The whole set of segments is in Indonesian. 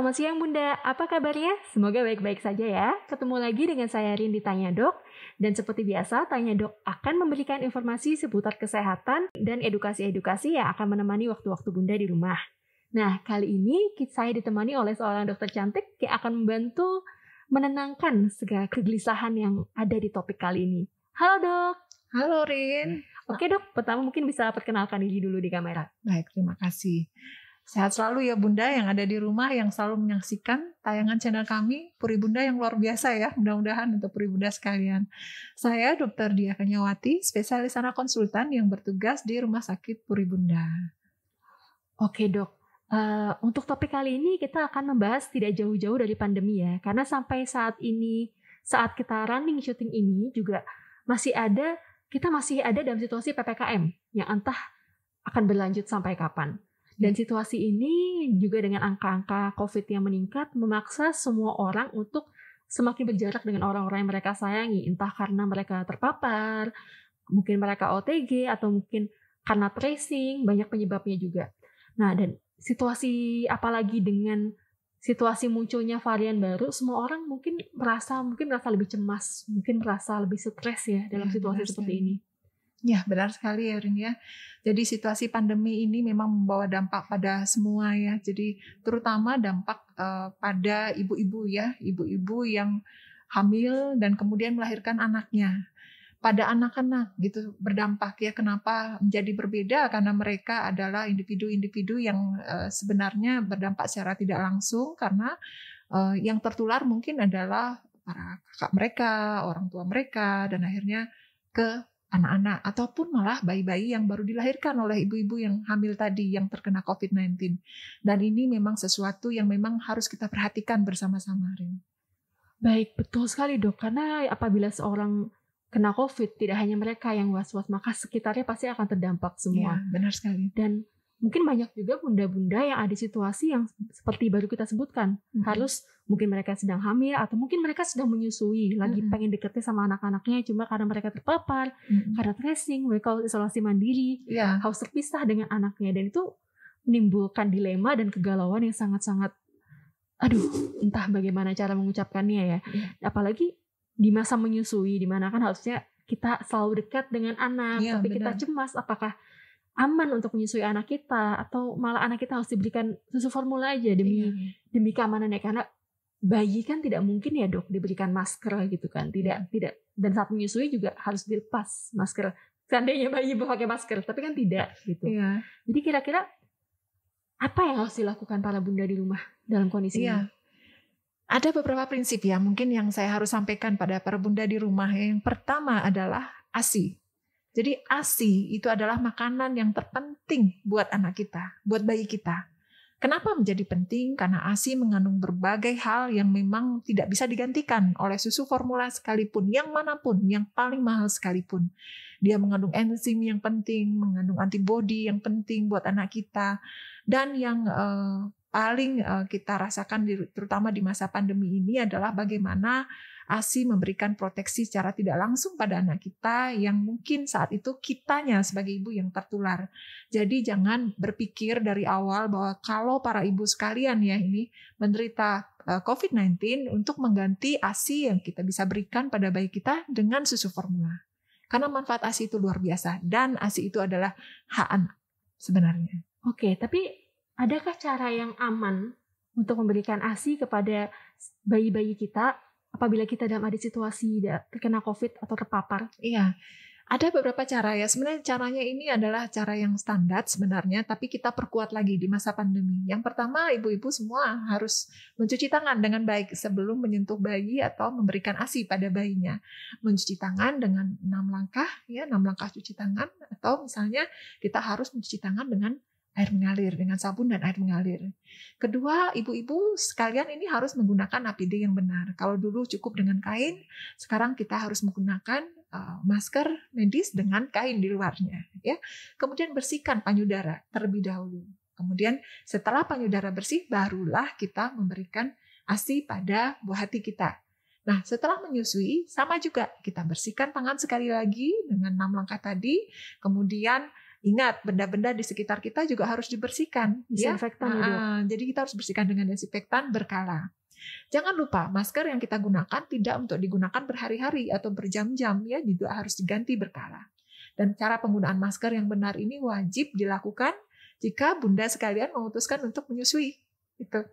Selamat siang Bunda, apa kabarnya? Semoga baik-baik saja ya. Ketemu lagi dengan saya di Tanya Dok. Dan seperti biasa, Tanya Dok akan memberikan informasi seputar kesehatan dan edukasi-edukasi yang akan menemani waktu-waktu Bunda di rumah. Nah, kali ini saya ditemani oleh seorang dokter cantik yang akan membantu menenangkan segala kegelisahan yang ada di topik kali ini. Halo dok. Halo Rin. Oke dok, pertama mungkin bisa perkenalkan diri dulu di kamera. Baik, terima kasih. Sehat selalu ya Bunda yang ada di rumah yang selalu menyaksikan tayangan channel kami Puri Bunda yang luar biasa ya. Mudah-mudahan untuk Puri Bunda sekalian. Saya Dr. Dia Kenyawati, spesialis anak konsultan yang bertugas di Rumah Sakit Puri Bunda. Oke dok, uh, untuk topik kali ini kita akan membahas tidak jauh-jauh dari pandemi ya. Karena sampai saat ini, saat kita running shooting ini juga masih ada, kita masih ada dalam situasi PPKM yang entah akan berlanjut sampai kapan. Dan situasi ini juga dengan angka-angka COVID yang meningkat memaksa semua orang untuk semakin berjarak dengan orang-orang yang mereka sayangi, entah karena mereka terpapar, mungkin mereka OTG atau mungkin karena tracing, banyak penyebabnya juga. Nah, dan situasi apalagi dengan situasi munculnya varian baru, semua orang mungkin merasa mungkin merasa lebih cemas, mungkin merasa lebih stres ya dalam ya, situasi seperti ini. Ya, benar sekali ya Rin ya. Jadi situasi pandemi ini memang membawa dampak pada semua ya. Jadi terutama dampak uh, pada ibu-ibu ya, ibu-ibu yang hamil dan kemudian melahirkan anaknya. Pada anak-anak gitu berdampak ya. Kenapa menjadi berbeda karena mereka adalah individu-individu yang uh, sebenarnya berdampak secara tidak langsung karena uh, yang tertular mungkin adalah para kakak mereka, orang tua mereka dan akhirnya ke anak-anak ataupun malah bayi-bayi yang baru dilahirkan oleh ibu-ibu yang hamil tadi yang terkena COVID-19. Dan ini memang sesuatu yang memang harus kita perhatikan bersama-sama, Baik, betul sekali dok. Karena apabila seorang kena COVID, tidak hanya mereka yang was-was, maka sekitarnya pasti akan terdampak semua. Ya, benar sekali. Dan mungkin banyak juga bunda-bunda yang ada situasi yang seperti baru kita sebutkan hmm. harus mungkin mereka sedang hamil atau mungkin mereka sedang menyusui lagi hmm. pengen deketnya sama anak-anaknya cuma karena mereka terpapar hmm. karena tracing mereka isolasi mandiri yeah. harus terpisah dengan anaknya dan itu menimbulkan dilema dan kegalauan yang sangat-sangat aduh entah bagaimana cara mengucapkannya ya yeah. apalagi di masa menyusui di mana kan harusnya kita selalu dekat dengan anak yeah, tapi benar. kita cemas apakah aman untuk menyusui anak kita atau malah anak kita harus diberikan susu formula aja demi iya. demi keamanannya karena bayi kan tidak mungkin ya dok diberikan masker gitu kan tidak iya. tidak dan saat menyusui juga harus dilepas masker seandainya bayi pakai masker tapi kan tidak gitu iya. jadi kira-kira apa yang harus dilakukan para bunda di rumah dalam kondisi iya. ini ada beberapa prinsip ya mungkin yang saya harus sampaikan pada para bunda di rumah yang pertama adalah asi jadi ASI itu adalah makanan yang terpenting buat anak kita, buat bayi kita. Kenapa menjadi penting? Karena ASI mengandung berbagai hal yang memang tidak bisa digantikan oleh susu formula sekalipun, yang manapun, yang paling mahal sekalipun. Dia mengandung enzim yang penting, mengandung antibodi yang penting buat anak kita, dan yang eh, paling eh, kita rasakan terutama di masa pandemi ini adalah bagaimana ASI memberikan proteksi secara tidak langsung pada anak kita yang mungkin saat itu kitanya sebagai ibu yang tertular. Jadi jangan berpikir dari awal bahwa kalau para ibu sekalian ya ini menderita eh, COVID-19 untuk mengganti ASI yang kita bisa berikan pada bayi kita dengan susu formula. Karena manfaat ASI itu luar biasa dan ASI itu adalah hak anak sebenarnya. Oke, tapi adakah cara yang aman untuk memberikan ASI kepada bayi-bayi kita apabila kita dalam ada situasi terkena COVID atau terpapar? Iya. Ada beberapa cara ya. Sebenarnya caranya ini adalah cara yang standar sebenarnya, tapi kita perkuat lagi di masa pandemi. Yang pertama, ibu-ibu semua harus mencuci tangan dengan baik sebelum menyentuh bayi atau memberikan ASI pada bayinya. Mencuci tangan dengan enam langkah ya, enam langkah cuci tangan atau misalnya kita harus mencuci tangan dengan air mengalir dengan sabun dan air mengalir. Kedua, ibu-ibu sekalian ini harus menggunakan APD yang benar. Kalau dulu cukup dengan kain, sekarang kita harus menggunakan uh, masker medis dengan kain di luarnya, ya. Kemudian bersihkan payudara terlebih dahulu. Kemudian setelah payudara bersih barulah kita memberikan ASI pada buah hati kita. Nah, setelah menyusui sama juga kita bersihkan tangan sekali lagi dengan enam langkah tadi, kemudian ingat benda-benda di sekitar kita juga harus dibersihkan. Iya. Disinfektan ya. ya jadi kita harus bersihkan dengan disinfektan berkala. Jangan lupa masker yang kita gunakan tidak untuk digunakan berhari-hari atau berjam-jam ya juga harus diganti berkala. Dan cara penggunaan masker yang benar ini wajib dilakukan jika bunda sekalian memutuskan untuk menyusui. Itu.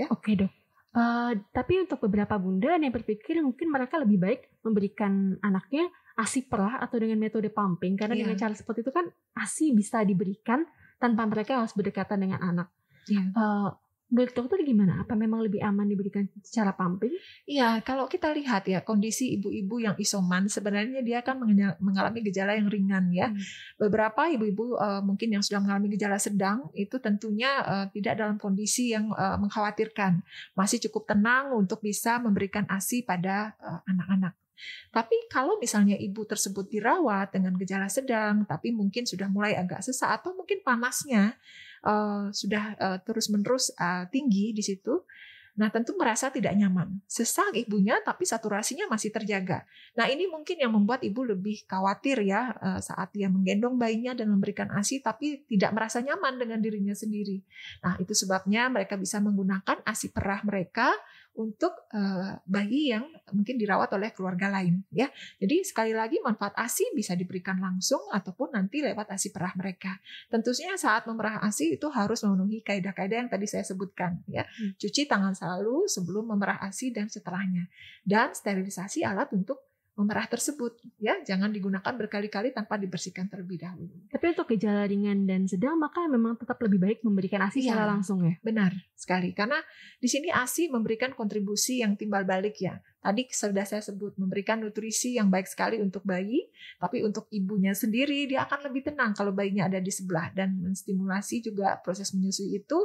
Ya. Oke dok. Uh, tapi untuk beberapa bunda yang berpikir mungkin mereka lebih baik memberikan anaknya ASI perah atau dengan metode pumping karena yeah. dengan cara seperti itu kan ASI bisa diberikan tanpa mereka harus berdekatan dengan anak. Yeah. Iya. Uh, menurut dokter gimana? Apa memang lebih aman diberikan secara pumping? Iya, kalau kita lihat ya kondisi ibu-ibu yang isoman sebenarnya dia akan mengalami gejala yang ringan ya. Hmm. Beberapa ibu-ibu uh, mungkin yang sudah mengalami gejala sedang itu tentunya uh, tidak dalam kondisi yang uh, mengkhawatirkan. Masih cukup tenang untuk bisa memberikan ASI pada anak-anak. Uh, anak -anak. Tapi kalau misalnya ibu tersebut dirawat dengan gejala sedang, tapi mungkin sudah mulai agak sesak atau mungkin panasnya uh, sudah uh, terus-menerus uh, tinggi di situ, nah tentu merasa tidak nyaman. Sesak ibunya, tapi saturasinya masih terjaga. Nah ini mungkin yang membuat ibu lebih khawatir ya uh, saat dia menggendong bayinya dan memberikan asi, tapi tidak merasa nyaman dengan dirinya sendiri. Nah itu sebabnya mereka bisa menggunakan asi perah mereka untuk eh, bayi yang mungkin dirawat oleh keluarga lain ya. Jadi sekali lagi manfaat ASI bisa diberikan langsung ataupun nanti lewat ASI perah mereka. Tentunya saat memerah ASI itu harus memenuhi kaidah-kaidah yang tadi saya sebutkan ya. Hmm. Cuci tangan selalu sebelum memerah ASI dan setelahnya dan sterilisasi alat untuk memerah tersebut ya jangan digunakan berkali-kali tanpa dibersihkan terlebih dahulu. Tapi untuk gejala ringan dan sedang maka memang tetap lebih baik memberikan ASI secara iya. langsung ya. Benar sekali karena di sini ASI memberikan kontribusi yang timbal balik ya Tadi sudah saya sebut memberikan nutrisi yang baik sekali untuk bayi, tapi untuk ibunya sendiri dia akan lebih tenang kalau bayinya ada di sebelah dan menstimulasi juga proses menyusui itu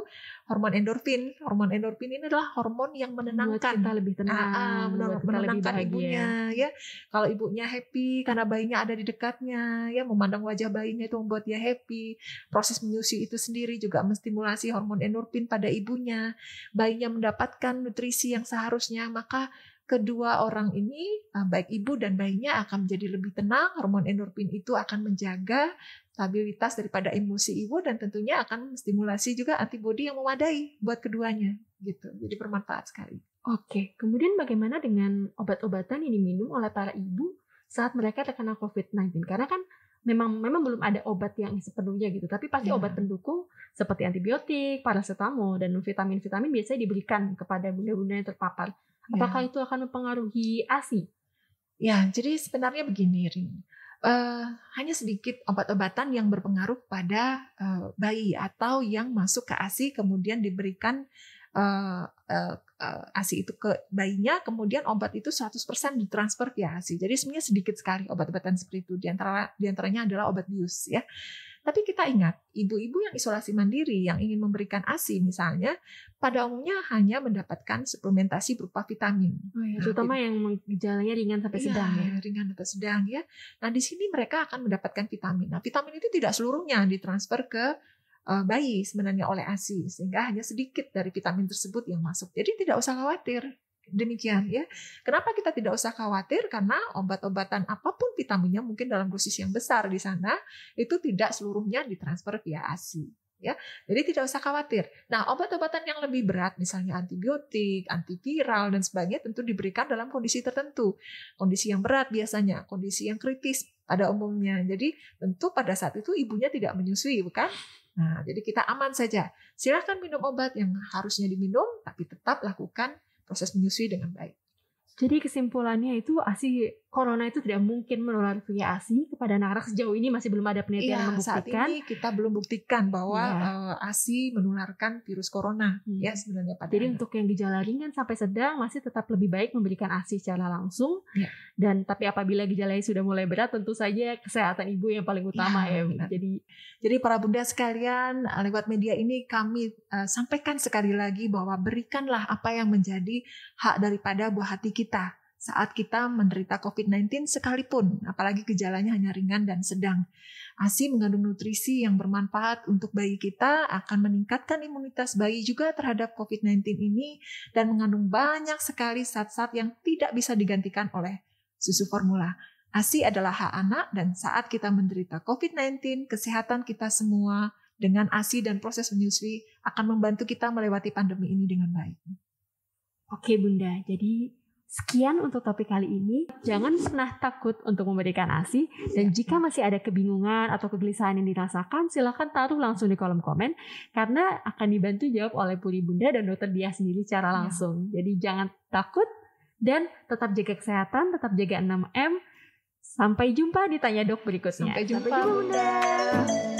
hormon endorfin. Hormon endorfin ini adalah hormon yang menenangkan, buat kita lebih tenang, ah, ah, menenangkan kita lebih ibunya ya. Kalau ibunya happy karena bayinya ada di dekatnya, ya memandang wajah bayinya itu membuat dia happy. Proses menyusui itu sendiri juga menstimulasi hormon endorfin pada ibunya. Bayinya mendapatkan nutrisi yang seharusnya, maka kedua orang ini eh, baik ibu dan bayinya akan menjadi lebih tenang hormon endorfin itu akan menjaga stabilitas daripada emosi ibu dan tentunya akan stimulasi juga antibodi yang memadai buat keduanya gitu jadi bermanfaat sekali oke kemudian bagaimana dengan obat-obatan yang diminum oleh para ibu saat mereka terkena COVID-19 karena kan memang memang belum ada obat yang sepenuhnya gitu tapi pasti ya. obat pendukung seperti antibiotik paracetamol dan vitamin-vitamin biasanya diberikan kepada bunda-bunda yang terpapar Ya. Apakah ya. itu akan mempengaruhi ASI? Ya, jadi sebenarnya begini, Rin. Uh, hanya sedikit obat-obatan yang berpengaruh pada uh, bayi atau yang masuk ke ASI kemudian diberikan uh, eh, uh, uh, ASI itu ke bayinya, kemudian obat itu 100% ditransfer ke ASI. Jadi sebenarnya sedikit sekali obat-obatan seperti itu. Di antara antaranya adalah obat bius ya. Tapi kita ingat, ibu-ibu yang isolasi mandiri yang ingin memberikan ASI misalnya, pada umumnya hanya mendapatkan suplementasi berupa vitamin. Oh ya, terutama yang gejalanya ringan sampai iya, sedang ya. Ringan atau sedang ya. Nah di sini mereka akan mendapatkan vitamin. Nah vitamin itu tidak seluruhnya ditransfer ke eh, bayi sebenarnya oleh ASI sehingga hanya sedikit dari vitamin tersebut yang masuk. Jadi tidak usah khawatir Demikian ya. Kenapa kita tidak usah khawatir? Karena obat-obatan apapun vitaminnya mungkin dalam dosis yang besar di sana itu tidak seluruhnya ditransfer via ASI ya. Jadi tidak usah khawatir. Nah, obat-obatan yang lebih berat misalnya antibiotik, antiviral dan sebagainya tentu diberikan dalam kondisi tertentu. Kondisi yang berat biasanya, kondisi yang kritis pada umumnya. Jadi tentu pada saat itu ibunya tidak menyusui, bukan? Nah, jadi kita aman saja. Silahkan minum obat yang harusnya diminum, tapi tetap lakukan proses menyusui dengan baik. Jadi kesimpulannya itu ASI ah, corona itu tidak mungkin menular via ASI kepada anak anak sejauh ini masih belum ada penelitian ya, membuktikan. Saat ini kita belum buktikan bahwa ya. uh, eh, ASI menularkan virus corona hmm. ya sebenarnya Pak. Jadi anak. untuk yang gejala ringan sampai sedang masih tetap lebih baik memberikan ASI secara langsung. Ya. Dan tapi apabila gejalanya sudah mulai berat tentu saja kesehatan ibu yang paling utama iya, ya. ya. Jadi jadi para bunda sekalian eh, lewat media ini kami uh, sampaikan sekali lagi bahwa berikanlah apa yang menjadi hak daripada buah hati kita saat kita menderita COVID-19 sekalipun, apalagi gejalanya hanya ringan dan sedang. ASI mengandung nutrisi yang bermanfaat untuk bayi kita, akan meningkatkan imunitas bayi juga terhadap COVID-19 ini, dan mengandung banyak sekali zat-zat yang tidak bisa digantikan oleh susu formula. ASI adalah hak anak dan saat kita menderita COVID-19, kesehatan kita semua dengan ASI dan proses menyusui akan membantu kita melewati pandemi ini dengan baik. Oke Bunda, jadi Sekian untuk topik kali ini. Jangan pernah takut untuk memberikan ASI. Dan iya. jika masih ada kebingungan atau kegelisahan yang dirasakan, silahkan taruh langsung di kolom komen. Karena akan dibantu jawab oleh Puri Bunda dan dokter dia sendiri secara iya. langsung. Ya. Jadi jangan takut dan tetap jaga kesehatan, tetap jaga 6M. Sampai jumpa di Tanya Dok berikutnya. Sampai jumpa, Sampai jumpa Bunda. bunda.